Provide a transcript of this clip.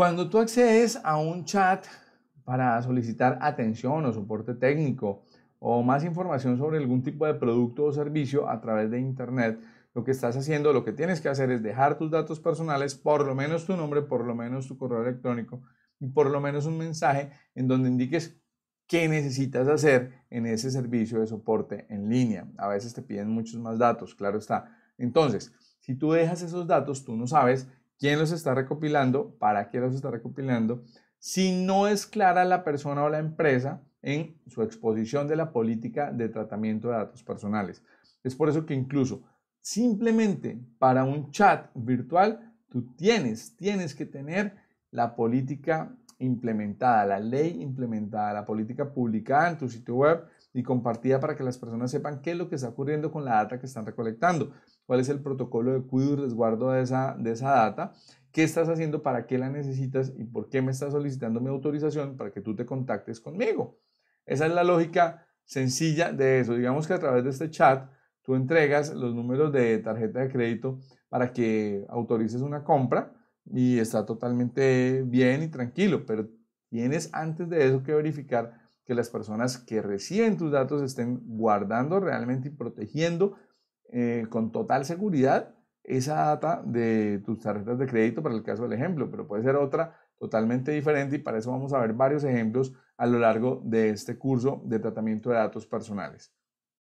Cuando tú accedes a un chat para solicitar atención o soporte técnico o más información sobre algún tipo de producto o servicio a través de Internet, lo que estás haciendo, lo que tienes que hacer es dejar tus datos personales, por lo menos tu nombre, por lo menos tu correo electrónico y por lo menos un mensaje en donde indiques qué necesitas hacer en ese servicio de soporte en línea. A veces te piden muchos más datos, claro está. Entonces, si tú dejas esos datos, tú no sabes quién los está recopilando, para qué los está recopilando, si no es clara la persona o la empresa en su exposición de la política de tratamiento de datos personales. Es por eso que incluso simplemente para un chat virtual, tú tienes, tienes que tener la política implementada, la ley implementada, la política publicada en tu sitio web y compartida para que las personas sepan qué es lo que está ocurriendo con la data que están recolectando, cuál es el protocolo de cuidado y resguardo de esa, de esa data, qué estás haciendo, para qué la necesitas y por qué me estás solicitando mi autorización para que tú te contactes conmigo. Esa es la lógica sencilla de eso. Digamos que a través de este chat tú entregas los números de tarjeta de crédito para que autorices una compra y está totalmente bien y tranquilo, pero tienes antes de eso que verificar que las personas que reciben tus datos estén guardando realmente y protegiendo eh, con total seguridad esa data de tus tarjetas de crédito para el caso del ejemplo, pero puede ser otra totalmente diferente y para eso vamos a ver varios ejemplos a lo largo de este curso de tratamiento de datos personales.